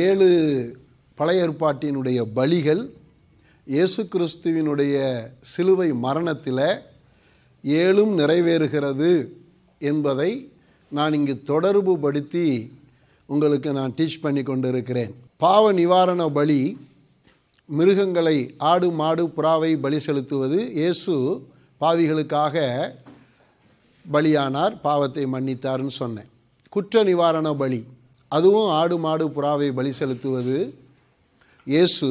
ஏழு பழைய ஏற்பாட்டினுடைய பலிகள் இயேசு கிறிஸ்துவினுடைய சிலுவை மரணத்தில் ஏழும் நிறைவேறுகிறது என்பதை நான் இங்கு தொடர்பு படுத்தி உங்களுக்கு நான் டீச் பண்ணி கொண்டிருக்கிறேன் பாவ நிவாரண பலி மிருகங்களை ஆடு மாடு புறாவை பலி செலுத்துவது இயேசு பாவிகளுக்காக பலியானார் பாவத்தை மன்னித்தார்னு சொன்னேன் குற்ற நிவாரண பலி அதுவும் ஆடு மாடு புறாவை பலி செலுத்துவது இயேசு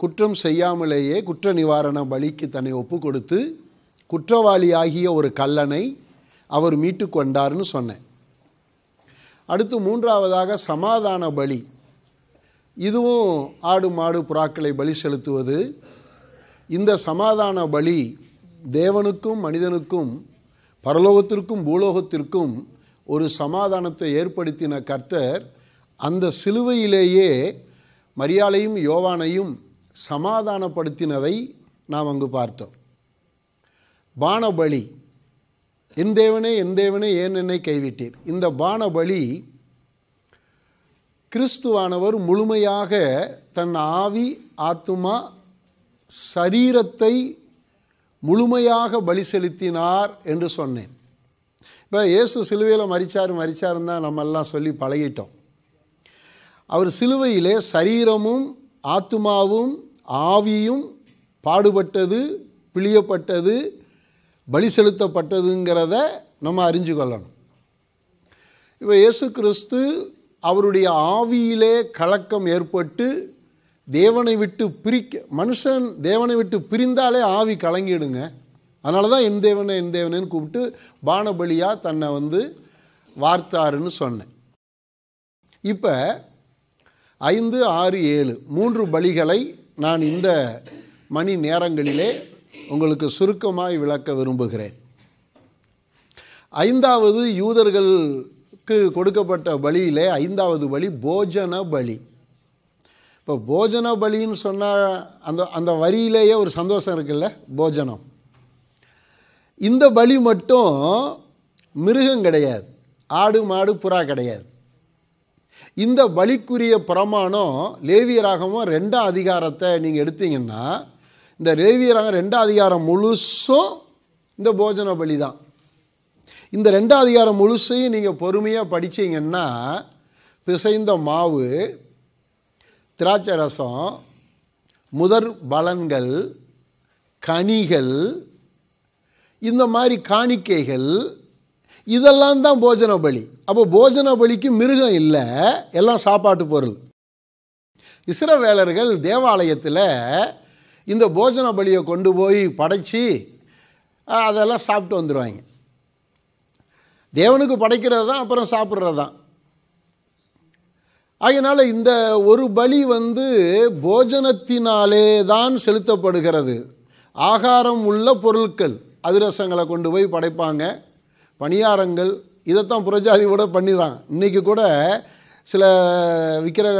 குற்றம் செய்யாமலேயே குற்ற நிவாரண பலிக்கு தன்னை ஒப்பு கொடுத்து குற்றவாளியாகிய ஒரு கல்லனை அவர் மீட்டு கொண்டார்னு சொன்னேன் அடுத்து மூன்றாவதாக சமாதான பலி இதுவும் ஆடு மாடு புறாக்களை பலி செலுத்துவது இந்த சமாதான பலி தேவனுக்கும் மனிதனுக்கும் பரலோகத்திற்கும் பூலோகத்திற்கும் ஒரு சமாதானத்தை ஏற்படுத்தின கர்த்தர் அந்த சிலுவையிலேயே மரியாளையும் யோவானையும் சமாதானப்படுத்தினதை நாம் அங்கு பார்த்தோம் பானபலி என் தேவனே என் தேவனே ஏன் என்னை கைவிட்டீர் இந்த பானபலி கிறிஸ்துவானவர் முழுமையாக தன் ஆவி ஆத்துமா சரீரத்தை முழுமையாக பலி செலுத்தினார் என்று சொன்னேன் இப்போ இயேசு சிலுவையில் மறிச்சார் மறிச்சாருந்தான் நம்மெல்லாம் சொல்லி பழகிட்டோம் அவர் சிலுவையிலே சரீரமும் ஆத்மாவும் ஆவியும் பாடுபட்டது பிழியப்பட்டது பலி செலுத்தப்பட்டதுங்கிறத நம்ம அறிஞ்சு கொள்ளணும் இப்போ இயேசு கிறிஸ்து அவருடைய ஆவியிலே கலக்கம் ஏற்பட்டு தேவனை விட்டு பிரிக்க மனுஷன் தேவனை விட்டு பிரிந்தாலே ஆவி கலங்கிடுங்க அதனால தான் என் தேவனை என் தேவனேன்னு கூப்பிட்டு பானபலியாக தன்னை வந்து வார்த்தாருன்னு சொன்னேன் இப்போ ஐந்து ஆறு ஏழு மூன்று பலிகளை நான் இந்த மணி நேரங்களிலே உங்களுக்கு சுருக்கமாய் விளக்க விரும்புகிறேன் ஐந்தாவது யூதர்களுக்கு கொடுக்கப்பட்ட பலியிலே ஐந்தாவது பலி போஜன பலி இப்போ போஜன பலின்னு சொன்னால் அந்த அந்த வரியிலேயே ஒரு சந்தோஷம் இருக்குல்ல போஜனம் இந்த பலி மட்டும் மிருகம் கிடையாது ஆடு மாடு புறா கிடையாது இந்த பலிக்குரிய பிரமாணம் லேவியராகமும் ரெண்டாம் அதிகாரத்தை நீங்கள் எடுத்தீங்கன்னா இந்த லேவியராகம் ரெண்டாம் அதிகாரம் முழுசும் இந்த போஜன பலி தான் இந்த ரெண்டாம் அதிகாரம் முழுசையும் நீங்கள் பொறுமையாக படித்தீங்கன்னா பிசைந்த மாவு திராட்சை ரசம் முதற் பலன்கள் கனிகள் இந்த மாதிரி காணிக்கைகள் இதெல்லாம் தான் போஜன பலி அப்போ போஜன பலிக்கு மிருகம் இல்லை எல்லாம் சாப்பாட்டு பொருள் இஸ்ரவேலர்கள் தேவாலயத்தில் இந்த போஜன பலியை கொண்டு போய் படைச்சி அதெல்லாம் சாப்பிட்டு வந்துடுவாங்க தேவனுக்கு படைக்கிறது தான் அப்புறம் சாப்பிட்றது தான் அதனால் இந்த ஒரு பலி வந்து போஜனத்தினாலே தான் செலுத்தப்படுகிறது ஆகாரம் உள்ள பொருட்கள் அதிரசங்களை கொண்டு போய் படைப்பாங்க பணியாரங்கள் இதைத்தான் புரஜாதி கூட பண்ணிடுறாங்க இன்றைக்கி கூட சில விக்கிரக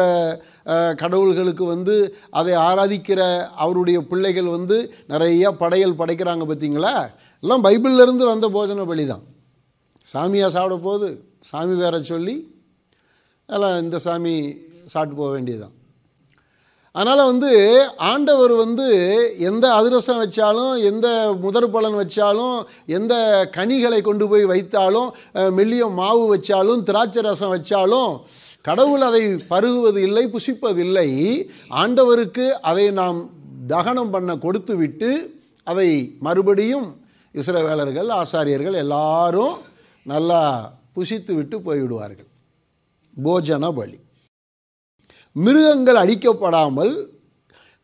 கடவுள்களுக்கு வந்து அதை ஆராதிக்கிற அவருடைய பிள்ளைகள் வந்து நிறையா படையல் படைக்கிறாங்க பார்த்தீங்களா எல்லாம் பைபிள்லேருந்து வந்த போஜன பலி தான் சாமியாக சாப்பிட போது சாமி வேற சொல்லி அதெல்லாம் இந்த சாமி சாப்பிட்டு போக வேண்டியதுதான் அதனால் வந்து ஆண்டவர் வந்து எந்த அதிரசம் வச்சாலும் எந்த முதற் பலன் வச்சாலும் எந்த கனிகளை கொண்டு போய் வைத்தாலும் மெல்லிய மாவு வச்சாலும் திராட்சை ரசம் வச்சாலும் கடவுள் அதை பருகுவது இல்லை புசிப்பதில்லை ஆண்டவருக்கு அதை நாம் தகனம் பண்ண கொடுத்து விட்டு அதை மறுபடியும் இசைவேலர்கள் ஆசாரியர்கள் எல்லாரும் நல்லா புசித்து விட்டு போய்விடுவார்கள் போஜன பலி மிருகங்கள் அடிக்கப்படாமல்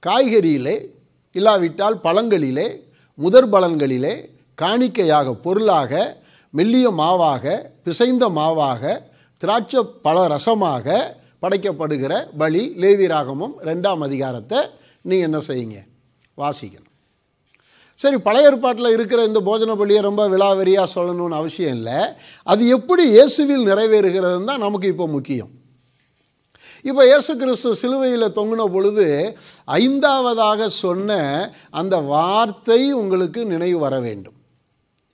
காய்கறியிலே இல்லாவிட்டால் பழங்களிலே முதற் பலன்களிலே காணிக்கையாக பொருளாக மெல்லிய மாவாக பிசைந்த மாவாக திராட்சை பல ரசமாக படைக்கப்படுகிற பலி லேவிராகமும் ரெண்டாம் அதிகாரத்தை நீங்கள் என்ன செய்யுங்க வாசிக்கணும் சரி பழைய ஏற்பாட்டில் இருக்கிற இந்த போஜன பள்ளியை ரொம்ப விழாவெறியாக சொல்லணும்னு அவசியம் இல்லை அது எப்படி இயேசுவில் நிறைவேறுகிறதுன்னு தான் நமக்கு இப்போ முக்கியம் இப்போ இயேசு கிறிஸ்து சிலுவையில் தொங்கின பொழுது ஐந்தாவதாக சொன்ன அந்த வார்த்தை உங்களுக்கு நினைவு வர வேண்டும்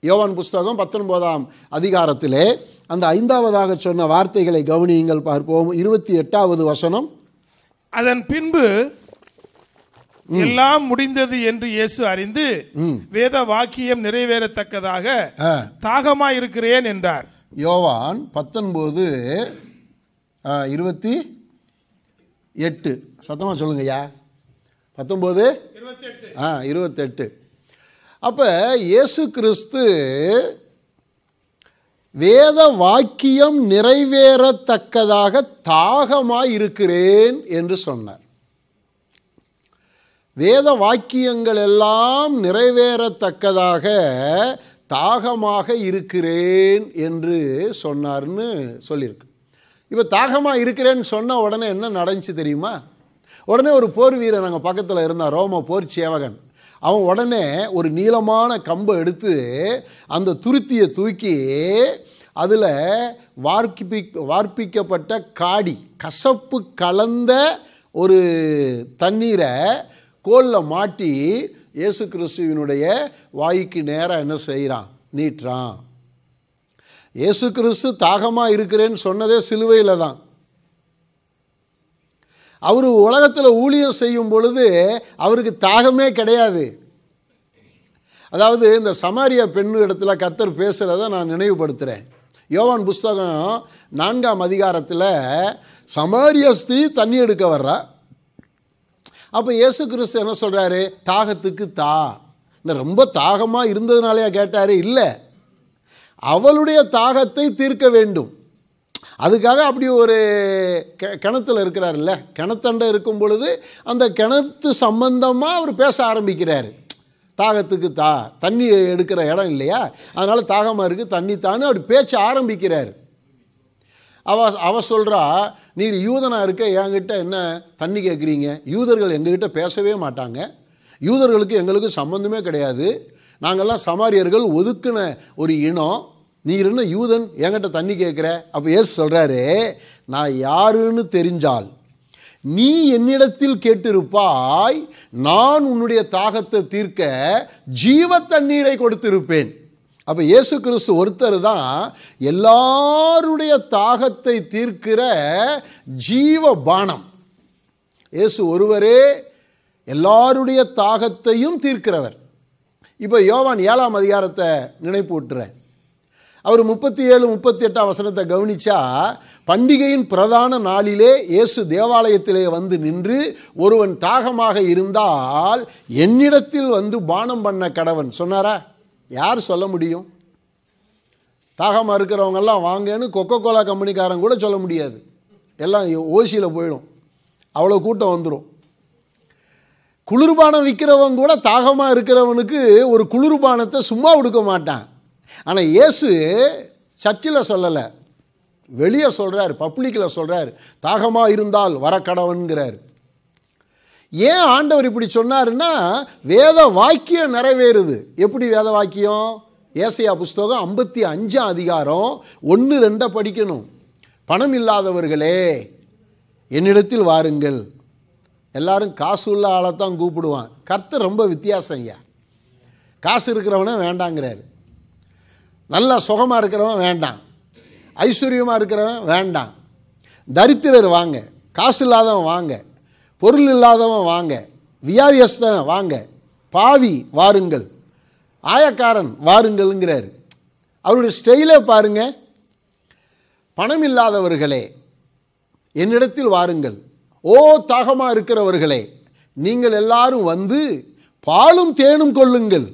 யோவான் புஸ்தகம் பத்தொன்பதாம் அதிகாரத்திலே அந்த ஐந்தாவதாக சொன்ன வார்த்தைகளை கவனியுங்கள் பார்ப்போம் இருபத்தி எட்டாவது வசனம் அதன் பின்பு எல்லாம் முடிந்தது என்று இயேசு அறிந்து வேத வாக்கியம் நிறைவேறத்தக்கதாக தாகமாயிருக்கிறேன் இருக்கிறேன் என்றார் யோவான் பத்தொன்பது இருபத்தி எட்டு சத்தமாக சொல்லுங்கய்யா பத்தொம்போது ஆ இருபத்தெட்டு அப்போ இயேசு கிறிஸ்து வேத வாக்கியம் நிறைவேறத்தக்கதாக தாகமாக இருக்கிறேன் என்று சொன்னார் வேத வாக்கியங்கள் எல்லாம் நிறைவேறத்தக்கதாக தாகமாக இருக்கிறேன் என்று சொன்னார்னு சொல்லியிருக்கு இப்போ தாகமாக இருக்கிறேன்னு சொன்ன உடனே என்ன நடந்துச்சு தெரியுமா உடனே ஒரு போர் வீரர் நாங்கள் பக்கத்தில் இருந்தான் ரோம போர் சேவகன் அவன் உடனே ஒரு நீளமான கம்பை எடுத்து அந்த துருத்தியை தூக்கி அதில் வார்ப்பி வார்ப்பிக்கப்பட்ட காடி கசப்பு கலந்த ஒரு தண்ணீரை கோலில் மாட்டி இயேசு கிறிஸ்துவினுடைய வாய்க்கு நேராக என்ன செய்கிறான் நீட்டுறான் இயேசு கிறிஸ்து தாகமாக இருக்கிறேன்னு சொன்னதே சிலுவையில் தான் அவர் உலகத்தில் ஊழியம் செய்யும் பொழுது அவருக்கு தாகமே கிடையாது அதாவது இந்த சமாரிய பெண்ணு இடத்துல கத்தர் பேசுகிறத நான் நினைவுபடுத்துகிறேன் யோவான் புஸ்தகம் நான்காம் அதிகாரத்தில் சமாரிய ஸ்திரீ தண்ணி எடுக்க வர்றா அப்போ இயேசு கிறிஸ்து என்ன சொல்கிறாரு தாகத்துக்கு தா இந்த ரொம்ப தாகமாக இருந்ததுனாலையா கேட்டார் இல்லை அவளுடைய தாகத்தை தீர்க்க வேண்டும் அதுக்காக அப்படி ஒரு கிணத்துல இருக்கிறாருல்ல கிணத்தண்டை இருக்கும் பொழுது அந்த கிணத்து சம்பந்தமாக அவர் பேச ஆரம்பிக்கிறாரு தாகத்துக்கு தா தண்ணி எடுக்கிற இடம் இல்லையா அதனால் தாகமாக இருக்குது தண்ணி தான் அப்படி பேச்ச ஆரம்பிக்கிறார் அவ அவ சொல்கிறா நீர் யூதனாக இருக்க என்கிட்ட என்ன தண்ணி கேட்குறீங்க யூதர்கள் எங்ககிட்ட பேசவே மாட்டாங்க யூதர்களுக்கு எங்களுக்கு சம்மந்தமே கிடையாது நாங்கள்லாம் சமாரியர்கள் ஒதுக்கின ஒரு இனம் நீ இருந்த யூதன் என்கிட்ட தண்ணி கேட்குற அப்போ ஏசு சொல்கிறாரு நான் யாருன்னு தெரிஞ்சால் நீ என்னிடத்தில் கேட்டிருப்பாய் நான் உன்னுடைய தாகத்தை தீர்க்க ஜீவ தண்ணீரை கொடுத்திருப்பேன் அப்போ இயேசு கிறிஸ்து ஒருத்தர் தான் எல்லாருடைய தாகத்தை தீர்க்கிற ஜீவ பானம் இயேசு ஒருவரே எல்லாருடைய தாகத்தையும் தீர்க்கிறவர் இப்போ யோவான் ஏழாம் அதிகாரத்தை நினைப்பூட்டுறேன் அவர் முப்பத்தி ஏழு முப்பத்தி எட்டாம் வசனத்தை கவனிச்சா பண்டிகையின் பிரதான நாளிலே இயேசு தேவாலயத்திலே வந்து நின்று ஒருவன் தாகமாக இருந்தால் என்னிடத்தில் வந்து பானம் பண்ண கடவன் சொன்னாரா யார் சொல்ல முடியும் தாகமாக இருக்கிறவங்கெல்லாம் வாங்கன்னு கொக்கோ கோலா கம்பெனிக்காரன் கூட சொல்ல முடியாது எல்லாம் ஓசியில் போயிடும் அவ்வளோ கூட்டம் வந்துடும் குளிர்பானம் விற்கிறவங்க கூட தாகமாக இருக்கிறவனுக்கு ஒரு குளிர்பானத்தை சும்மா கொடுக்க மாட்டான் ஆனால் இயேசு சர்ச்சில் சொல்லலை வெளியே சொல்கிறார் பப்ளிக்கில் சொல்கிறார் தாகமாக இருந்தால் வரக்கடவன்கிறார் ஏன் ஆண்டவர் இப்படி சொன்னாருன்னா வேத வாக்கியம் நிறைவேறுது எப்படி வேத வாக்கியம் ஏசையா புஸ்தகம் ஐம்பத்தி அஞ்சாம் அதிகாரம் ஒன்று ரெண்டை படிக்கணும் பணம் இல்லாதவர்களே என்னிடத்தில் வாருங்கள் எல்லாரும் காசு உள்ள ஆளை தான் கூப்பிடுவான் கர்த்தர் ரொம்ப வித்தியாசம் ஐயா காசு இருக்கிறவனே வேண்டாங்கிறாரு நல்லா சுகமாக இருக்கிறவன் வேண்டாம் ஐஸ்வர்யமாக இருக்கிறவன் வேண்டாம் தரித்திரர் வாங்க காசு இல்லாதவன் வாங்க பொருள் இல்லாதவன் வாங்க வியாதியஸ்தன் வாங்க பாவி வாருங்கள் ஆயக்காரன் வாருங்கள்ங்கிறார் அவருடைய ஸ்டைலே பாருங்கள் பணம் இல்லாதவர்களே என்னிடத்தில் வாருங்கள் ஓ தாகமாக இருக்கிறவர்களே நீங்கள் எல்லாரும் வந்து பாலும் தேனும் கொள்ளுங்கள்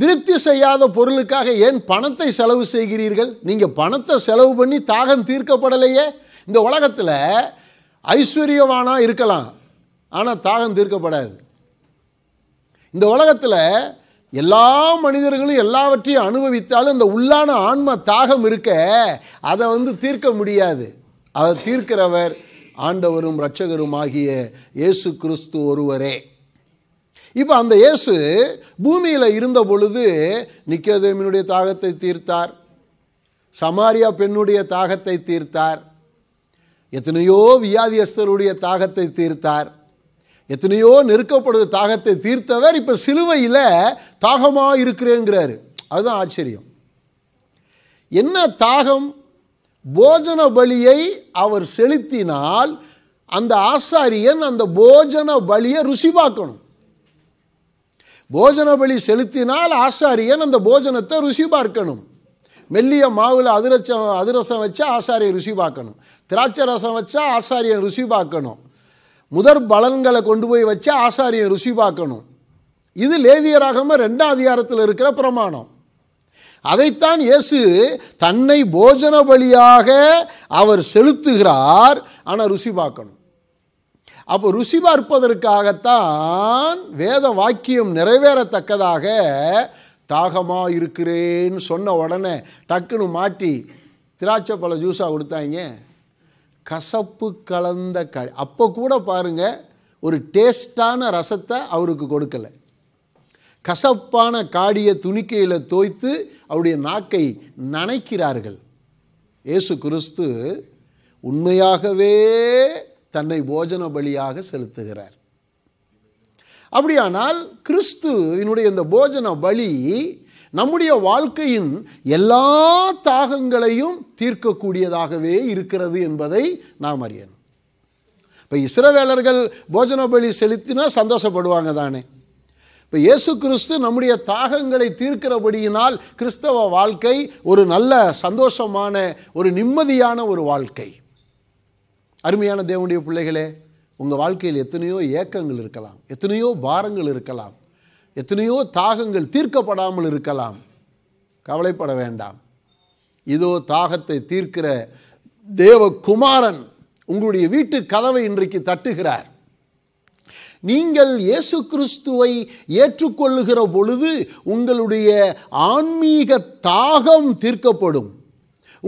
திருப்தி செய்யாத பொருளுக்காக ஏன் பணத்தை செலவு செய்கிறீர்கள் நீங்கள் பணத்தை செலவு பண்ணி தாகம் தீர்க்கப்படலையே இந்த உலகத்தில் ஐஸ்வர்யவானாக இருக்கலாம் ஆனால் தாகம் தீர்க்கப்படாது இந்த உலகத்தில் எல்லா மனிதர்களும் எல்லாவற்றையும் அனுபவித்தாலும் இந்த உள்ளான ஆன்ம தாகம் இருக்க அதை வந்து தீர்க்க முடியாது அதை தீர்க்கிறவர் ஆண்டவரும் இரட்சகரும் ஆகிய இயேசு கிறிஸ்து ஒருவரே இப்போ அந்த இயேசு பூமியில் இருந்த பொழுது நிக்கோதேமினுடைய தாகத்தை தீர்த்தார் சமாரியா பெண்ணுடைய தாகத்தை தீர்த்தார் எத்தனையோ வியாதியஸ்தருடைய தாகத்தை தீர்த்தார் எத்தனையோ நெருக்கப்படுது தாகத்தை தீர்த்தவர் இப்போ சிலுவையில் தாகமாக இருக்கிறேங்கிறாரு அதுதான் ஆச்சரியம் என்ன தாகம் போஜன பலியை அவர் செலுத்தினால் அந்த ஆசாரியன் அந்த போஜன பலியை ருசி பார்க்கணும் போஜன பலி செலுத்தினால் ஆசாரியன் அந்த போஜனத்தை ருசி பார்க்கணும் மெல்லிய மாவில் அதிரச்சம் அதிரசம் வச்சா ஆசாரியை ருசி பார்க்கணும் திராட்சை ரசம் வச்சா ஆசாரியை ருசி பார்க்கணும் முதற் பலன்களை கொண்டு போய் வச்சா ஆசாரியை ருசி பார்க்கணும் இது லேவியராகம ரெண்டாம் அதிகாரத்தில் இருக்கிற பிரமாணம் அதைத்தான் இயேசு தன்னை போஜன பலியாக அவர் செலுத்துகிறார் ஆனால் ருசி பார்க்கணும் அப்போ ருசி பார்ப்பதற்காகத்தான் வேத வாக்கியம் நிறைவேறத்தக்கதாக தாகமாக இருக்கிறேன்னு சொன்ன உடனே டக்குன்னு மாட்டி திராட்சை பழ ஜூஸாக கொடுத்தாங்க கசப்பு கலந்த க அப்போ கூட பாருங்கள் ஒரு டேஸ்டான ரசத்தை அவருக்கு கொடுக்கலை கசப்பான காடிய துணிக்கையில் தோய்த்து அவருடைய நாக்கை நனைக்கிறார்கள் ஏசு கிறிஸ்து உண்மையாகவே தன்னை போஜன பலியாக செலுத்துகிறார் அப்படியானால் கிறிஸ்துவினுடைய இந்த போஜன பலி நம்முடைய வாழ்க்கையின் எல்லா தாகங்களையும் தீர்க்கக்கூடியதாகவே இருக்கிறது என்பதை நாம் அறியணும் இப்போ இஸ்ரவேலர்கள் போஜன பலி செலுத்தினா சந்தோஷப்படுவாங்க தானே இப்போ இயேசு கிறிஸ்து நம்முடைய தாகங்களை தீர்க்கிறபடியினால் கிறிஸ்தவ வாழ்க்கை ஒரு நல்ல சந்தோஷமான ஒரு நிம்மதியான ஒரு வாழ்க்கை அருமையான தேவனுடைய பிள்ளைகளே உங்கள் வாழ்க்கையில் எத்தனையோ ஏக்கங்கள் இருக்கலாம் எத்தனையோ பாரங்கள் இருக்கலாம் எத்தனையோ தாகங்கள் தீர்க்கப்படாமல் இருக்கலாம் கவலைப்பட வேண்டாம் இதோ தாகத்தை தீர்க்கிற தேவகுமாரன் உங்களுடைய வீட்டு கதவை இன்றைக்கு தட்டுகிறார் நீங்கள் இயேசு கிறிஸ்துவை ஏற்றுக்கொள்ளுகிற பொழுது உங்களுடைய ஆன்மீக தாகம் தீர்க்கப்படும்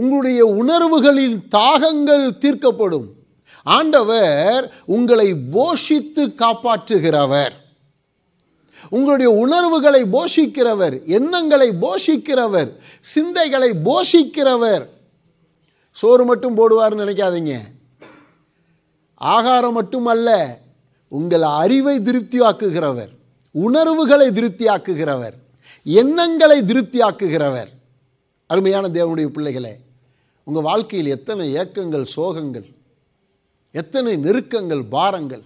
உங்களுடைய உணர்வுகளின் தாகங்கள் தீர்க்கப்படும் ஆண்டவர் உங்களை போஷித்து காப்பாற்றுகிறவர் உங்களுடைய உணர்வுகளை போஷிக்கிறவர் எண்ணங்களை போஷிக்கிறவர் சிந்தைகளை போஷிக்கிறவர் சோறு மட்டும் போடுவார்னு நினைக்காதீங்க ஆகாரம் மட்டும் அல்ல உங்கள் அறிவை திருப்தியாக்குகிறவர் உணர்வுகளை திருப்தியாக்குகிறவர் எண்ணங்களை திருப்தியாக்குகிறவர் அருமையான தேவனுடைய பிள்ளைகளே உங்கள் வாழ்க்கையில் எத்தனை ஏக்கங்கள் சோகங்கள் எத்தனை நெருக்கங்கள் பாரங்கள்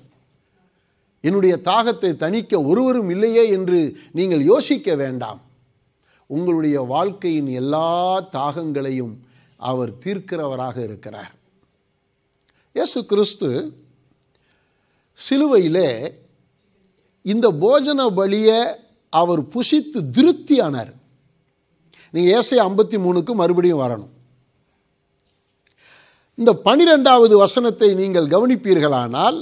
என்னுடைய தாகத்தை தணிக்க ஒருவரும் இல்லையே என்று நீங்கள் யோசிக்க வேண்டாம் உங்களுடைய வாழ்க்கையின் எல்லா தாகங்களையும் அவர் தீர்க்கிறவராக இருக்கிறார் இயேசு கிறிஸ்து சிலுவையிலே இந்த போஜன பலியை அவர் புசித்து திருப்தியானார் நீங்கள் ஏசை ஐம்பத்தி மூணுக்கு மறுபடியும் வரணும் இந்த பனிரெண்டாவது வசனத்தை நீங்கள் கவனிப்பீர்களானால்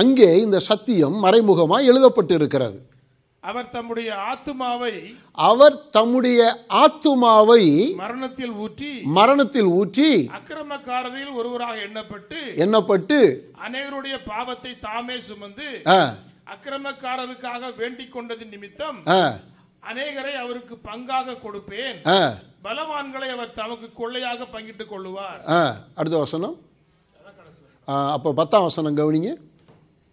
அங்கே இந்த சத்தியம் மறைமுகமாக எழுதப்பட்டு இருக்கிறது அவர் தம்முடைய ஆத்துமாவை அவர் தம்முடைய ஆத்துமாவை மரணத்தில் ஊற்றி மரணத்தில் ஊற்றி அக்கிரமக்காரரில் ஒருவராக எண்ணப்பட்டு எண்ணப்பட்டு அநேகருடைய பாவத்தை தாமே சுமந்து அக்கிரமக்காரருக்காக வேண்டிக் கொண்டது நிமித்தம் அநேகரை அவருக்கு பங்காக கொடுப்பேன் பலவான்களை அவர் தமக்கு கொள்ளையாக பங்கிட்டுக் கொள்ளுவார் அடுத்த வசனம் அப்போ பத்தாம் வசனம் கவனிங்க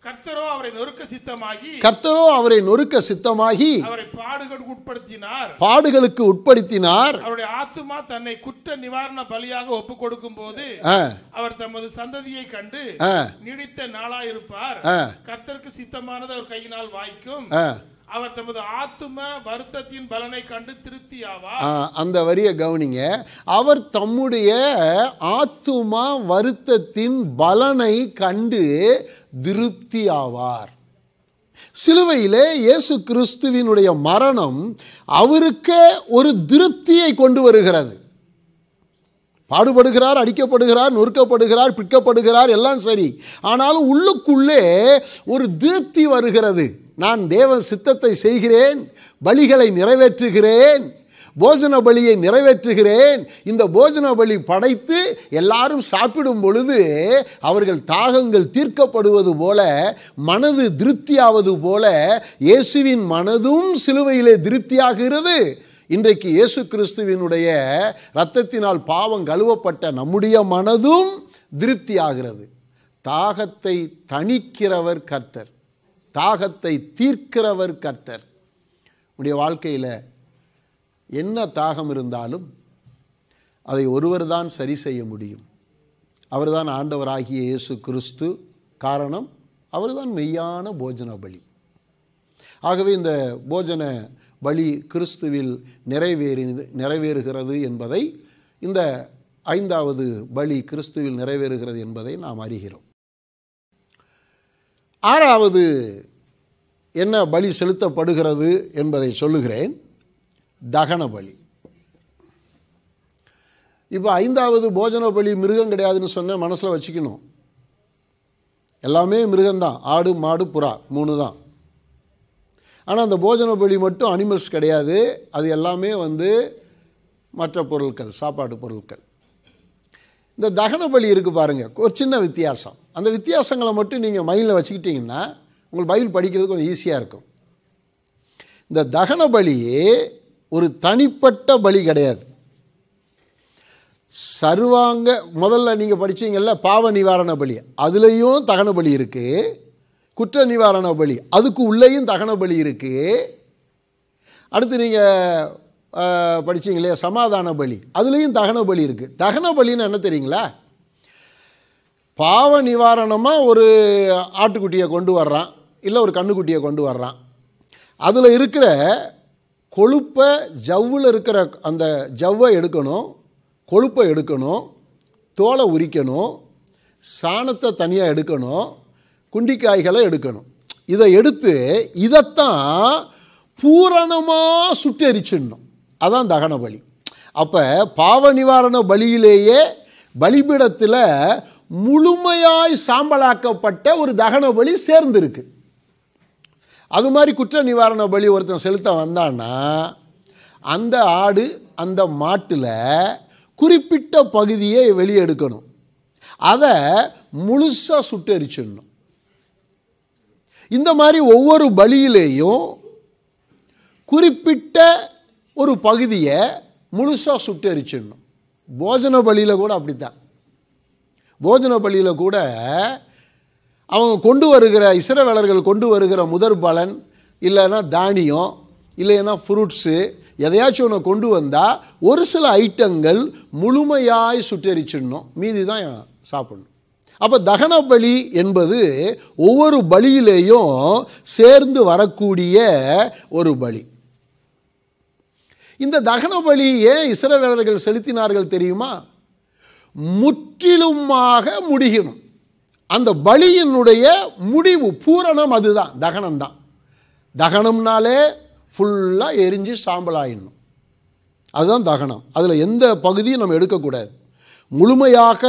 கர்த்தரோ அவரை நொறுக்க சித்தமாகி கர்த்தரோ அவரை நொறுக்க சித்தமாகி அவரை பாடுகளுக்கு உட்படுத்தினார் பாடுகளுக்கு உட்படுத்தினார் அவருடைய ஆத்துமா தன்னை குற்ற நிவாரண பலியாக ஒப்பு கொடுக்கும் போது அவர் தமது சந்ததியை கண்டு நீடித்த நாளாயிருப்பார் கர்த்தருக்கு சித்தமானது அவர் கையினால் வாய்க்கும் அவர் தமது ஆத்தும வருத்தத்தின் பலனை கண்டு திருப்தியாவார் அந்த வரியை கவனிங்க அவர் தம்முடைய ஆத்துமா வருத்தத்தின் பலனை கண்டு திருப்தி ஆவார் சிலுவையிலே இயேசு கிறிஸ்துவினுடைய மரணம் அவருக்கே ஒரு திருப்தியை கொண்டு வருகிறது பாடுபடுகிறார் அடிக்கப்படுகிறார் நொறுக்கப்படுகிறார் பிற்கப்படுகிறார் எல்லாம் சரி ஆனாலும் உள்ளுக்குள்ளே ஒரு திருப்தி வருகிறது நான் தேவன் சித்தத்தை செய்கிறேன் பலிகளை நிறைவேற்றுகிறேன் போஜன பலியை நிறைவேற்றுகிறேன் இந்த போஜன பலி படைத்து எல்லாரும் சாப்பிடும் பொழுது அவர்கள் தாகங்கள் தீர்க்கப்படுவது போல மனது திருப்தியாவது போல இயேசுவின் மனதும் சிலுவையிலே திருப்தியாகிறது இன்றைக்கு இயேசு கிறிஸ்துவினுடைய இரத்தத்தினால் பாவம் கழுவப்பட்ட நம்முடைய மனதும் திருப்தியாகிறது தாகத்தை தணிக்கிறவர் கர்த்தர் தாகத்தை தீர்க்கிறவர் கர்த்தர் உடைய வாழ்க்கையில் என்ன தாகம் இருந்தாலும் அதை ஒருவர் தான் சரி செய்ய முடியும் அவர் தான் ஆண்டவராகிய இயேசு கிறிஸ்து காரணம் அவர் தான் மெய்யான போஜன பலி ஆகவே இந்த போஜன பலி கிறிஸ்துவில் நிறைவேறி நிறைவேறுகிறது என்பதை இந்த ஐந்தாவது பலி கிறிஸ்துவில் நிறைவேறுகிறது என்பதை நாம் அறிகிறோம் ஆறாவது என்ன பலி செலுத்தப்படுகிறது என்பதை சொல்லுகிறேன் தகன பலி இப்போ ஐந்தாவது போஜன பலி மிருகம் கிடையாதுன்னு சொன்ன மனசில் வச்சுக்கணும் எல்லாமே மிருகம்தான் ஆடு மாடு புறா மூணு தான் ஆனால் அந்த போஜன பலி மட்டும் அனிமல்ஸ் கிடையாது அது எல்லாமே வந்து மற்ற பொருட்கள் சாப்பாடு பொருட்கள் இந்த தகன பலி இருக்குது பாருங்கள் ஒரு சின்ன வித்தியாசம் அந்த வித்தியாசங்களை மட்டும் நீங்கள் மைண்டில் வச்சுக்கிட்டிங்கன்னா உங்களுக்கு பைபிள் படிக்கிறது கொஞ்சம் ஈஸியாக இருக்கும் இந்த தகன பலியே ஒரு தனிப்பட்ட பலி கிடையாது சர்வாங்க முதல்ல நீங்கள் படித்தீங்கல்ல பாவ நிவாரண பலி அதுலேயும் தகன பலி இருக்குது குற்ற நிவாரண பலி அதுக்கு உள்ளேயும் தகன பலி இருக்குது அடுத்து நீங்கள் படித்தீங்களே சமாதான பலி அதுலேயும் தகன பலி இருக்குது தகன பலின்னு என்ன தெரியுங்களா பாவ நிவாரணமாக ஒரு ஆட்டுக்குட்டியை கொண்டு வர்றான் இல்லை ஒரு கண்ணுக்குட்டியை கொண்டு வர்றான் அதில் இருக்கிற கொழுப்பை ஜவ்வில் இருக்கிற அந்த ஜவ்வை எடுக்கணும் கொழுப்பை எடுக்கணும் தோலை உரிக்கணும் சாணத்தை தனியாக எடுக்கணும் குண்டிக்காய்களை எடுக்கணும் இதை எடுத்து இதைத்தான் பூரணமாக சுட்டெரிச்சிடணும் அதான் தகன பலி அப்போ பாவ நிவாரண பலியிலேயே பலிபீடத்தில் முழுமையாய் சாம்பலாக்கப்பட்ட ஒரு தகன பலி சேர்ந்துருக்கு அது மாதிரி குற்ற நிவாரண பலி ஒருத்தன் செலுத்த வந்தான்னா அந்த ஆடு அந்த மாட்டில் குறிப்பிட்ட பகுதியை வெளியே எடுக்கணும் அதை முழுசாக சுட்டரிச்சிடணும் இந்த மாதிரி ஒவ்வொரு பலியிலேயும் குறிப்பிட்ட ஒரு பகுதியை முழுசாக சுட்டரிச்சிடணும் போஜன பலியில் கூட அப்படி தான் போஜன பள்ளியில் கூட அவங்க கொண்டு வருகிற இசரவேலர்கள் கொண்டு வருகிற முதற் பலன் இல்லைன்னா தானியம் இல்லைன்னா ஃப்ரூட்ஸு எதையாச்சும் ஒன்று கொண்டு வந்தால் ஒரு சில ஐட்டங்கள் முழுமையாய் சுட்டரிச்சிடணும் மீதி தான் சாப்பிடணும் அப்போ தகன பலி என்பது ஒவ்வொரு பலியிலேயும் சேர்ந்து வரக்கூடிய ஒரு பலி இந்த தகன பலி ஏன் இசரவேலர்கள் செலுத்தினார்கள் தெரியுமா முற்றிலுமாக முடிகணும் அந்த பலியினுடைய முடிவு பூரணம் அதுதான் தகனம் தான் தகனம்னாலே ஃபுல்லாக எரிஞ்சு சாம்பலாயிடணும் அதுதான் தகனம் அதில் எந்த பகுதியும் நம்ம எடுக்கக்கூடாது முழுமையாக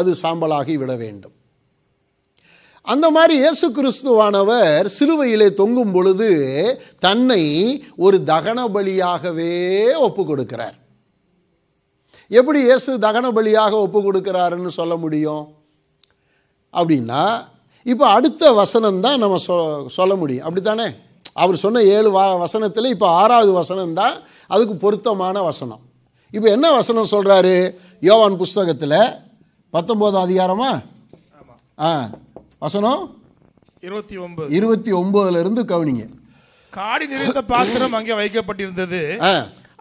அது சாம்பலாகி விட வேண்டும் அந்த மாதிரி இயேசு கிறிஸ்துவானவர் சிலுவையிலே தொங்கும் பொழுது தன்னை ஒரு தகன பலியாகவே ஒப்பு கொடுக்கிறார் எப்படி இயேசு தகன பலியாக ஒப்பு கொடுக்குறாருன்னு சொல்ல முடியும் அப்படின்னா இப்போ அடுத்த வசனம் தான் நம்ம சொ சொல்ல முடியும் அப்படித்தானே அவர் சொன்ன ஏழு வா வசனத்தில் இப்போ ஆறாவது வசனம் தான் அதுக்கு பொருத்தமான வசனம் இப்போ என்ன வசனம் சொல்கிறாரு யோவான் புஸ்தகத்தில் பத்தொம்போது அதிகாரமா ஆ வசனம் இருபத்தி ஒன்பது இருபத்தி ஒன்பதுலேருந்து கவனிங்க காடி நிறைந்த பாத்திரம் அங்கே வைக்கப்பட்டிருந்தது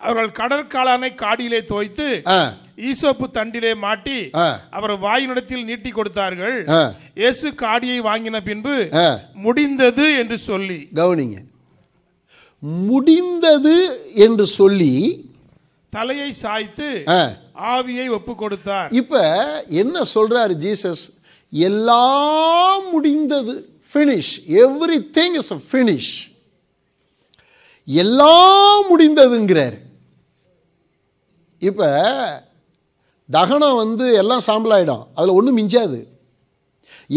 அவர்கள் கடற்காலனை காடியிலே துவைத்து ஈசோப்பு தண்டிலே மாட்டி அவர் வாயினிடத்தில் நீட்டி கொடுத்தார்கள் இயேசு காடியை வாங்கின பின்பு முடிந்தது என்று சொல்லி கவனிங்க முடிந்தது என்று சொல்லி தலையை சாய்த்து ஆவியை ஒப்பு கொடுத்தார் இப்ப என்ன சொல்றாரு ஜீசஸ் எல்லாம் முடிந்தது finish everything is finish எல்லாம் முடிந்ததுங்கிறார் இப்போ தகனம் வந்து எல்லாம் சாம்பலாயிடும் அதில் ஒன்றும் மிஞ்சாது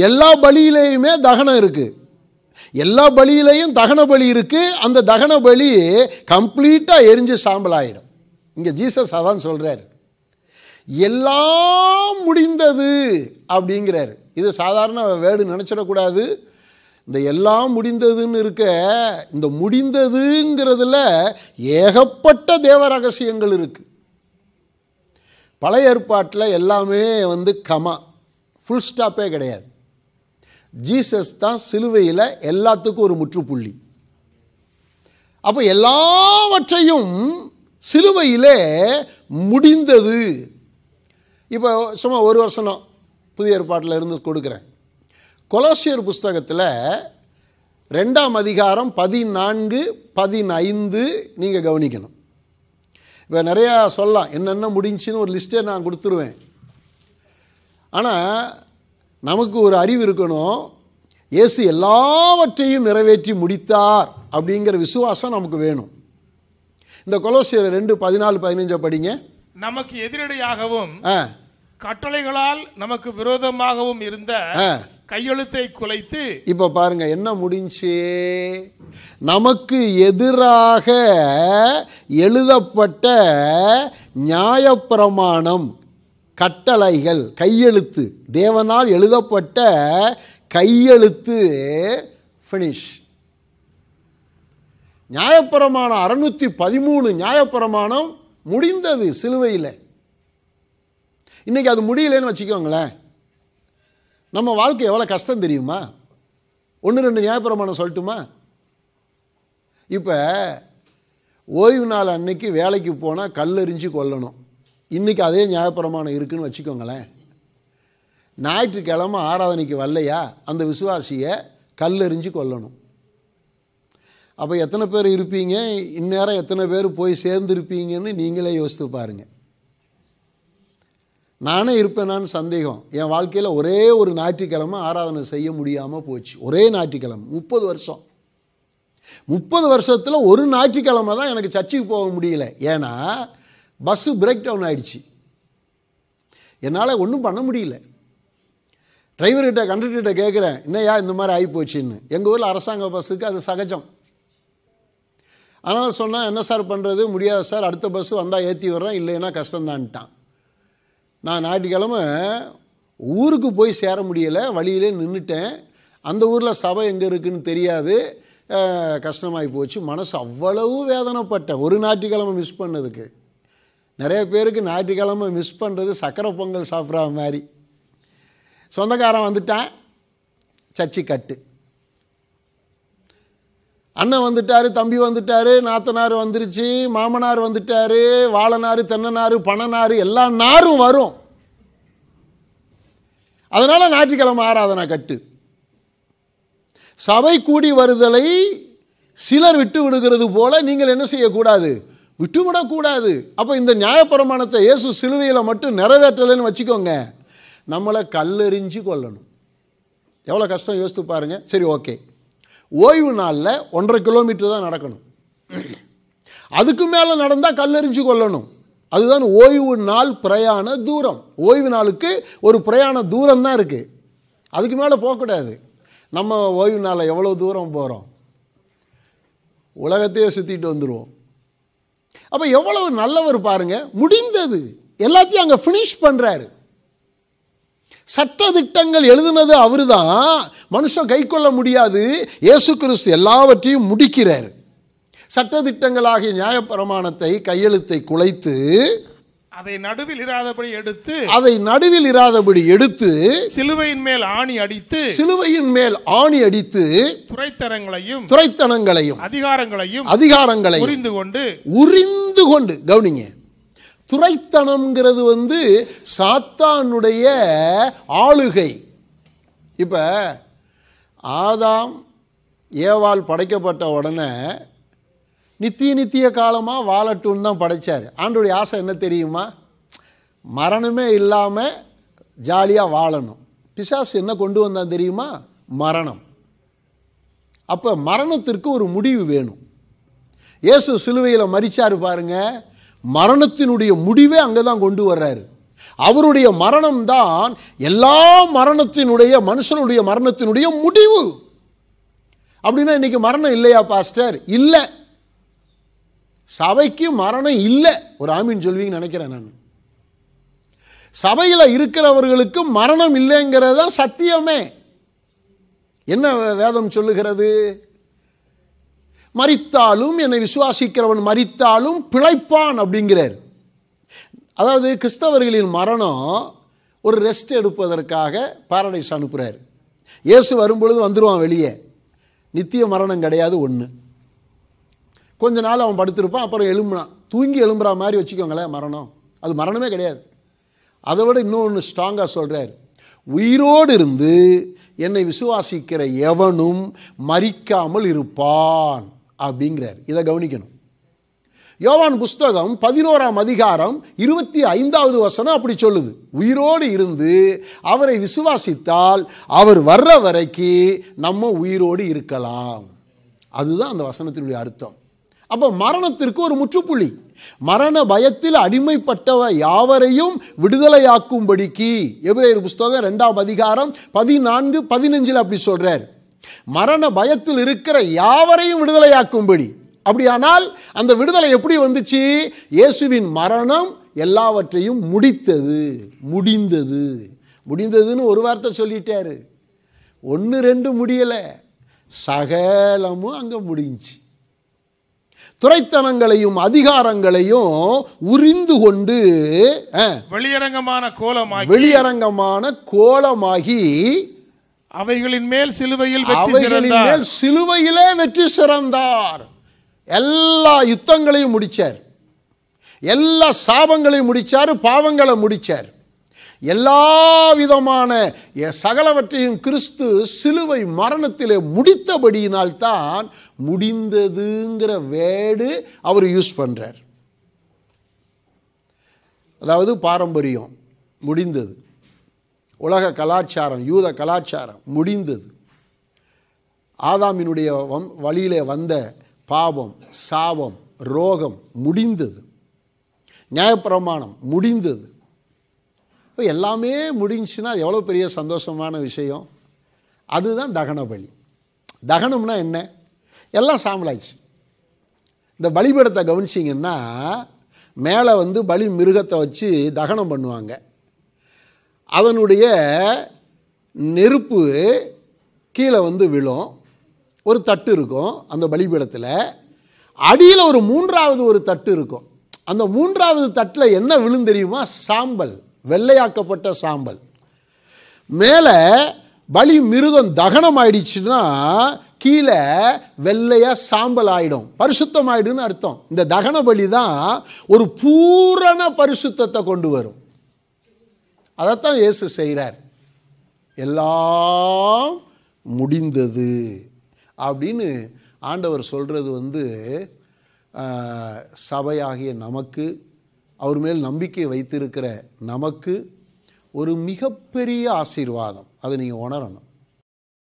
எல்லா பலியிலையுமே தகனம் இருக்குது எல்லா பலியிலையும் தகன பலி இருக்குது அந்த தகன பலி கம்ப்ளீட்டாக எரிஞ்சு சாம்பலாயிடும் இங்கே ஜீசஸ் அதான் சொல்கிறார் எல்லாம் முடிந்தது அப்படிங்கிறார் இது சாதாரண வேடு நினச்சிடக்கூடாது இந்த எல்லாம் முடிந்ததுன்னு இருக்க இந்த முடிந்ததுங்கிறதுல ஏகப்பட்ட தேவ ரகசியங்கள் இருக்குது பழைய ஏற்பாட்டில் எல்லாமே வந்து கமா ஃபுல் ஸ்டாப்பே கிடையாது ஜீசஸ் தான் சிலுவையில் எல்லாத்துக்கும் ஒரு முற்றுப்புள்ளி அப்போ எல்லாவற்றையும் சிலுவையிலே முடிந்தது இப்போ சும்மா ஒரு வருஷம் புதிய ஏற்பாட்டில் இருந்து கொடுக்குறேன் கொலோசியர் புஸ்தகத்தில் ரெண்டாம் அதிகாரம் பதினான்கு பதினைந்து நீங்கள் கவனிக்கணும் இப்போ நிறையா சொல்லலாம் என்னென்ன முடிஞ்சின்னு ஒரு லிஸ்ட்டே நான் கொடுத்துருவேன் ஆனால் நமக்கு ஒரு அறிவு இருக்கணும் இயேசு எல்லாவற்றையும் நிறைவேற்றி முடித்தார் அப்படிங்கிற விசுவாசம் நமக்கு வேணும் இந்த கொலோசியர் ரெண்டு பதினாலு பதினஞ்சை படிங்க நமக்கு எதிரடியாகவும் கட்டளைகளால் நமக்கு விரோதமாகவும் இருந்த கையெழுத்தை குலைத்து இப்போ பாருங்க என்ன முடிஞ்சு நமக்கு எதிராக எழுதப்பட்ட நியாயப்பிரமாணம் கட்டளைகள் கையெழுத்து தேவனால் எழுதப்பட்ட கையெழுத்து ஃபினிஷ் நியாயப்பிரமாணம் அறுநூத்தி பதிமூணு நியாயப்பிரமாணம் முடிந்தது சிலுவையில் இன்றைக்கி அது முடியலன்னு வச்சுக்கோங்களேன் நம்ம வாழ்க்கை எவ்வளோ கஷ்டம் தெரியுமா ஒன்று ரெண்டு நியாயப்பிரமாணம் சொல்லட்டுமா இப்போ ஓய்வு நாள் அன்னைக்கு வேலைக்கு போனால் கல்லெறிஞ்சு கொல்லணும் இன்றைக்கி அதே நியாயப்பிரமாணம் இருக்குதுன்னு வச்சுக்கோங்களேன் ஞாயிற்றுக்கிழமை ஆராதனைக்கு வரலையா அந்த விசுவாசியை கல்லெறிஞ்சு கொல்லணும் அப்போ எத்தனை பேர் இருப்பீங்க இந்நேரம் எத்தனை பேர் போய் சேர்ந்துருப்பீங்கன்னு நீங்களே யோசித்து பாருங்கள் நானே இருப்பேனான்னு சந்தேகம் என் வாழ்க்கையில் ஒரே ஒரு ஞாயிற்றுக்கிழமை ஆராதனை செய்ய முடியாமல் போச்சு ஒரே ஞாயிற்றுக்கிழமை முப்பது வருஷம் முப்பது வருஷத்தில் ஒரு ஞாயிற்றுக்கிழமை தான் எனக்கு சர்ச்சுக்கு போக முடியல ஏன்னா பஸ்ஸு பிரேக் டவுன் ஆகிடுச்சு என்னால் ஒன்றும் பண்ண முடியல டிரைவர்கிட்ட கண்டக்டர்கிட்ட கேட்குறேன் என்னையா இந்த மாதிரி ஆகி போச்சுன்னு எங்கள் ஊரில் அரசாங்க பஸ்ஸுக்கு அது சகஜம் அதனால் சொன்னால் என்ன சார் பண்ணுறது முடியாது சார் அடுத்த பஸ்ஸு வந்தால் ஏற்றி விட்றேன் இல்லைன்னா கஷ்டம்தான்ட்டான் நான் ஞாயிற்றுக்கிழமை ஊருக்கு போய் சேர முடியலை வழியிலே நின்றுட்டேன் அந்த ஊரில் சபை எங்கே இருக்குதுன்னு தெரியாது கஷ்டமாகி போச்சு மனசு அவ்வளவு வேதனைப்பட்டேன் ஒரு ஞாயிற்றுக்கிழமை மிஸ் பண்ணதுக்கு நிறைய பேருக்கு ஞாயிற்றுக்கிழமை மிஸ் பண்ணுறது சக்கரை பொங்கல் சாப்பிட்ற மாதிரி சொந்தக்காரன் வந்துட்டான் சச்சி கட்டு அண்ணன் வந்துட்டார் தம்பி வந்துட்டார் நாத்தனார் வந்துருச்சு மாமனார் வந்துட்டார் வாழனார் தென்னனார் பணனார் எல்லா நாரும் வரும் அதனால் ஞாயிற்றுக்கிழமை ஆராதனை கட்டு சபை கூடி வருதலை சிலர் விட்டு விடுகிறது போல நீங்கள் என்ன செய்யக்கூடாது விட்டுவிடக்கூடாது அப்போ இந்த நியாயப்பிரமாணத்தை இயேசு சிலுவையில் மட்டும் நிறைவேற்றலைன்னு வச்சுக்கோங்க நம்மளை கல்லெறிஞ்சு கொள்ளணும் எவ்வளோ கஷ்டம் யோசித்து பாருங்கள் சரி ஓகே ஓய்வு நாளில் ஒன்றரை கிலோமீட்டர் தான் நடக்கணும் அதுக்கு மேலே நடந்தால் கல்லெறிஞ்சு கொள்ளணும் அதுதான் ஓய்வு நாள் பிரயாண தூரம் ஓய்வு நாளுக்கு ஒரு பிரயாண தூரம் தான் இருக்குது அதுக்கு மேலே போகக்கூடாது நம்ம ஓய்வு நாளில் எவ்வளோ தூரம் போகிறோம் உலகத்தையே சுற்றிட்டு வந்துடுவோம் அப்போ எவ்வளவு நல்லவர் பாருங்கள் முடிந்தது எல்லாத்தையும் அங்கே ஃபினிஷ் பண்ணுறாரு சட்ட திட்டங்கள் எழுதுனது அவர் தான் மனுஷன் கை கொள்ள முடியாது இயேசு கிறிஸ்து எல்லாவற்றையும் முடிக்கிறார் சட்ட திட்டங்களாகிய நியாயப்பிரமாணத்தை கையெழுத்தை குலைத்து அதை நடுவில் இராதபடி எடுத்து அதை நடுவில் இராதபடி எடுத்து சிலுவையின் மேல் ஆணி அடித்து சிலுவையின் மேல் ஆணி அடித்து துறைத்தனங்களையும் துறைத்தனங்களையும் அதிகாரங்களையும் அதிகாரங்களையும் உரிந்து கொண்டு உரிந்து கொண்டு கவனிங்க துறைத்தனம்ங்கிறது வந்து சாத்தானுடைய ஆளுகை இப்போ ஆதாம் ஏவால் படைக்கப்பட்ட உடனே நித்திய நித்திய காலமாக வாழட்டுன்னு தான் படைத்தார் ஆண்டுடைய ஆசை என்ன தெரியுமா மரணமே இல்லாமல் ஜாலியாக வாழணும் பிசாசு என்ன கொண்டு வந்தால் தெரியுமா மரணம் அப்போ மரணத்திற்கு ஒரு முடிவு வேணும் இயேசு சிலுவையில் மறிச்சார் பாருங்கள் மரணத்தினுடைய முடிவே அங்கே தான் கொண்டு வர்றாரு அவருடைய மரணம் தான் எல்லா மரணத்தினுடைய மனுஷனுடைய மரணத்தினுடைய முடிவு அப்படின்னா இன்னைக்கு மரணம் இல்லையா பாஸ்டர் இல்லை சபைக்கு மரணம் இல்லை ஒரு ஆமீன் சொல்வீங்கன்னு நினைக்கிறேன் நான் சபையில் இருக்கிறவர்களுக்கு மரணம் இல்லைங்கிறது தான் சத்தியமே என்ன வேதம் சொல்லுகிறது மறித்தாலும் என்னை விசுவாசிக்கிறவன் மறித்தாலும் பிழைப்பான் அப்படிங்கிறார் அதாவது கிறிஸ்தவர்களின் மரணம் ஒரு ரெஸ்ட் எடுப்பதற்காக பாரடைஸ் அனுப்புகிறார் இயேசு வரும்பொழுது வந்துடுவான் வெளியே நித்திய மரணம் கிடையாது ஒன்று கொஞ்ச நாள் அவன் படுத்திருப்பான் அப்புறம் எழும்புனான் தூங்கி எழும்புற மாதிரி வச்சுக்கோங்களேன் மரணம் அது மரணமே கிடையாது அதை விட இன்னொன்று ஸ்ட்ராங்காக சொல்கிறார் உயிரோடு இருந்து என்னை விசுவாசிக்கிற எவனும் மறிக்காமல் இருப்பான் அப்படிங்கிறார் இதை கவனிக்கணும் யோவான் புஸ்தகம் பதினோராம் அதிகாரம் இருபத்தி ஐந்தாவது வசனம் அப்படி சொல்லுது உயிரோடு இருந்து அவரை விசுவாசித்தால் அவர் வர்ற வரைக்கு நம்ம உயிரோடு இருக்கலாம் அதுதான் அந்த வசனத்தினுடைய அர்த்தம் அப்போ மரணத்திற்கு ஒரு முற்றுப்புள்ளி மரண பயத்தில் அடிமைப்பட்டவ யாவரையும் விடுதலையாக்கும்படிக்கு எபிரேயர் புஸ்தகம் ரெண்டாம் அதிகாரம் பதினான்கு பதினஞ்சில் அப்படி சொல்கிறார் மரண பயத்தில் இருக்கிற யாவரையும் விடுதலையாக்கும்படி அப்படியானால் அந்த விடுதலை எப்படி வந்துச்சு இயேசுவின் மரணம் எல்லாவற்றையும் முடித்தது முடிந்தது முடிந்ததுன்னு ஒரு வார்த்தை சொல்லிட்டாரு ஒன்று ரெண்டு முடியலை சகலமும் அங்கே முடிஞ்சு துறைத்தனங்களையும் அதிகாரங்களையும் உறிந்து கொண்டு வெளியரங்கமான கோலமாகி வெளியரங்கமான கோலமாகி அவைகளின் மேல் சிலுவையில் அவைகளின் மேல் சிலுவையிலே வெற்றி சிறந்தார் எல்லா யுத்தங்களையும் முடித்தார் எல்லா சாபங்களையும் முடித்தார் பாவங்களை முடித்தார் எல்லா விதமான சகலவற்றையும் கிறிஸ்து சிலுவை மரணத்திலே முடித்தபடியினால் தான் முடிந்ததுங்கிற வேடு அவர் யூஸ் பண்ணுறார் அதாவது பாரம்பரியம் முடிந்தது உலக கலாச்சாரம் யூத கலாச்சாரம் முடிந்தது ஆதாமினுடைய வம் வழியிலே வந்த பாவம் சாபம் ரோகம் முடிந்தது நியாயப்பிரமாணம் முடிந்தது இப்போ எல்லாமே முடிஞ்சுன்னா அது எவ்வளோ பெரிய சந்தோஷமான விஷயம் அதுதான் தகன பலி தகனம்னா என்ன எல்லாம் சாம்பலாயிடுச்சு இந்த பலிபடத்தை கவனிச்சிங்கன்னா மேலே வந்து பலி மிருகத்தை வச்சு தகனம் பண்ணுவாங்க அதனுடைய நெருப்பு கீழே வந்து விழும் ஒரு தட்டு இருக்கும் அந்த பலிபீடத்தில் அடியில் ஒரு மூன்றாவது ஒரு தட்டு இருக்கும் அந்த மூன்றாவது தட்டில் என்ன விழுந்தெரியுமா சாம்பல் வெள்ளையாக்கப்பட்ட சாம்பல் மேலே பலி மிருதம் தகனம் ஆயிடுச்சுன்னா கீழே வெள்ளையாக சாம்பல் ஆகிடும் பரிசுத்தம் ஆயிடுன்னு அர்த்தம் இந்த தகன பலி தான் ஒரு பூரண பரிசுத்தத்தை கொண்டு வரும் அதைத்தான் இயேசு செய்கிறார் எல்லாம் முடிந்தது அப்படின்னு ஆண்டவர் சொல்கிறது வந்து சபையாகிய நமக்கு அவர் மேல் நம்பிக்கை வைத்திருக்கிற நமக்கு ஒரு மிகப்பெரிய ஆசீர்வாதம் அதை நீங்கள் உணரணும்